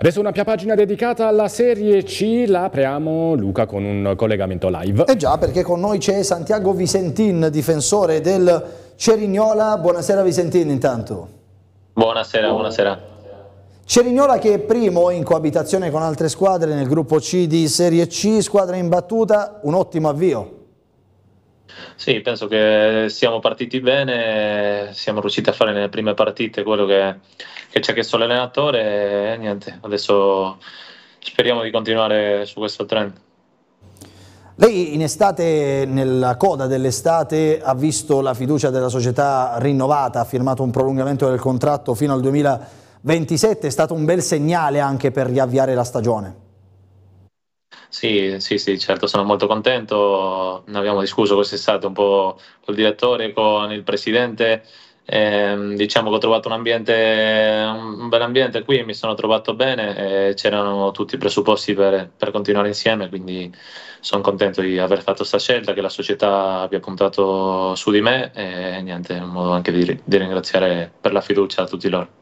Adesso un'ampia pagina dedicata alla Serie C, la apriamo Luca con un collegamento live. Eh già, perché con noi c'è Santiago Visentin, difensore del Cerignola. Buonasera Visentin intanto. Buonasera, buonasera. Cerignola che è primo in coabitazione con altre squadre nel gruppo C di Serie C, squadra imbattuta, un ottimo avvio. Sì, penso che siamo partiti bene, siamo riusciti a fare nelle prime partite quello che, che ci ha chiesto l'allenatore e niente, adesso speriamo di continuare su questo trend. Lei in estate, nella coda dell'estate, ha visto la fiducia della società rinnovata, ha firmato un prolungamento del contratto fino al 2027, è stato un bel segnale anche per riavviare la stagione. Sì, sì, sì, certo, sono molto contento. Ne abbiamo discusso quest'estate un po' col direttore, con il presidente. E, ehm, diciamo che ho trovato un ambiente, un bel ambiente qui, mi sono trovato bene e c'erano tutti i presupposti per, per continuare insieme, quindi sono contento di aver fatto questa scelta, che la società abbia puntato su di me e niente, è un modo anche di, di ringraziare per la fiducia a tutti loro.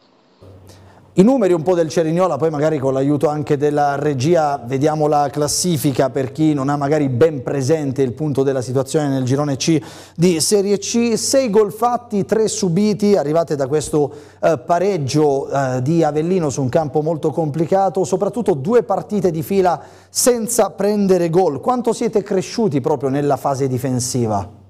I numeri un po' del Cerignola, poi magari con l'aiuto anche della regia vediamo la classifica per chi non ha magari ben presente il punto della situazione nel girone C di Serie C. Sei gol fatti, tre subiti, arrivate da questo eh, pareggio eh, di Avellino su un campo molto complicato, soprattutto due partite di fila senza prendere gol. Quanto siete cresciuti proprio nella fase difensiva?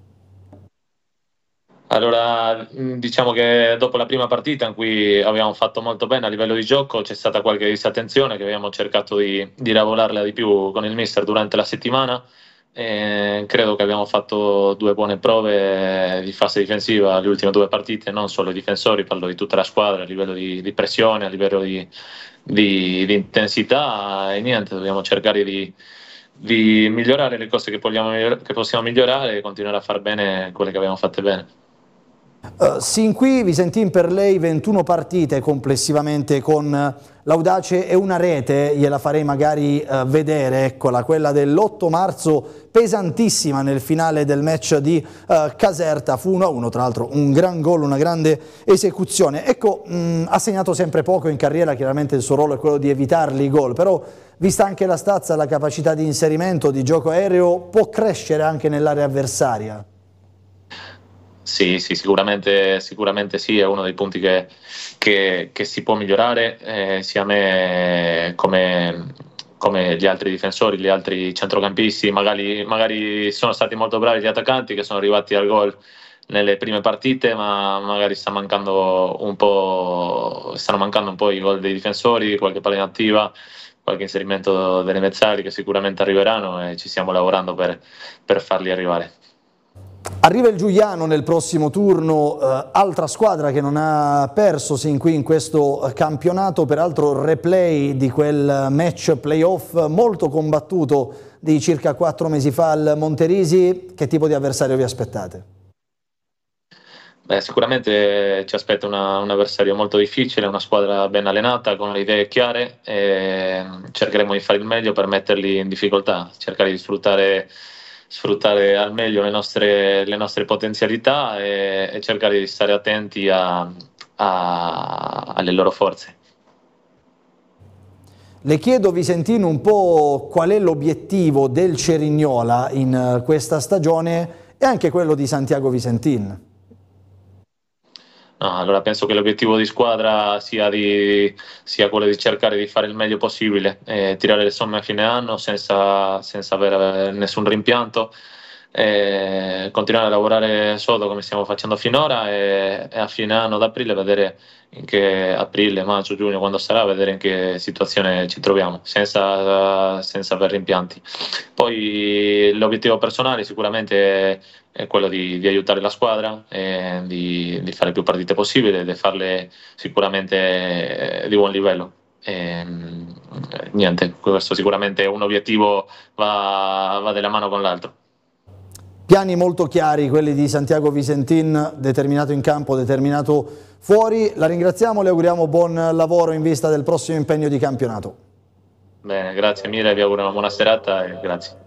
Allora, mm, diciamo che dopo la prima partita in cui abbiamo fatto molto bene a livello di gioco, c'è stata qualche disattenzione che abbiamo cercato di, di lavorarla di più con il mister durante la settimana. E credo che abbiamo fatto due buone prove di fase difensiva le ultime due partite, non solo i difensori, parlo di tutta la squadra a livello di, di pressione, a livello di, di, di intensità e niente, dobbiamo cercare di, di migliorare le cose che, vogliamo, che, possiamo migliorare e continuare a far bene quelle che abbiamo fatte bene. Uh, sin qui Visentin per lei 21 partite complessivamente con eh, l'audace e una rete, gliela farei magari uh, vedere, eccola, quella dell'8 marzo pesantissima nel finale del match di uh, Caserta, fu 1-1 tra l'altro, un gran gol, una grande esecuzione. Ecco, mh, mm, ha segnato sempre poco in carriera, chiaramente il suo ruolo è quello di evitarli i gol, però vista anche la stazza, la capacità di inserimento, di gioco aereo, può crescere anche nell'area avversaria. Sì, sì sicuramente, sicuramente, sì, è uno dei punti che, che, che si può migliorare eh, sia me come, come, gli altri difensori, gli altri centrocampisti, magari, magari, sono stati molto bravi gli attaccanti che sono arrivati al gol nelle prime partite, ma magari sta mancando stanno mancando un po' i gol dei difensori, qualche palla inattiva qualche inserimento delle mezzali che sicuramente arriveranno e ci stiamo lavorando per, per farli arrivare. Arriva il Giuliano nel prossimo turno, eh, altra squadra che non ha perso sin qui in questo campionato, peraltro replay di quel match playoff molto combattuto di circa quattro mesi fa al Monterisi, che tipo di avversario vi aspettate? Beh, sicuramente ci aspetta una, un avversario molto difficile, una squadra ben allenata, con le idee chiare e mm, cercheremo di fare il meglio per metterli in difficoltà, cercare di sfruttare sfruttare al meglio le nostre, le nostre potenzialità e, e, cercare di stare attenti a, a, alle loro forze. Le chiedo Vicentino un po' qual è l'obiettivo del Cerignola in eh, questa stagione e anche quello di Santiago Vicentin. Allora penso che l'obiettivo di squadra sia, di, sia, quello di cercare di fare il meglio possibile, eh, tirare le somme a fine anno senza, senza avere nessun rimpianto. continuare a lavorare sodo come stiamo facendo finora e, e a fine anno ad aprile vedere in che aprile, maggio, giugno, quando sarà, vedere in che situazione ci troviamo, senza, senza aver rimpianti. Poi l'obiettivo personale sicuramente è quello di, di aiutare la squadra, di, di, fare più partite possibile, di farle sicuramente eh, di buon livello. E, ehm, niente, questo sicuramente è un obiettivo, va, va della mano con l'altro. Piani molto chiari, quelli di Santiago Vicentin, determinato in campo, determinato fuori. La ringraziamo, le auguriamo buon lavoro in vista del prossimo impegno di campionato. Bene, grazie mille, vi auguro una buona serata e grazie.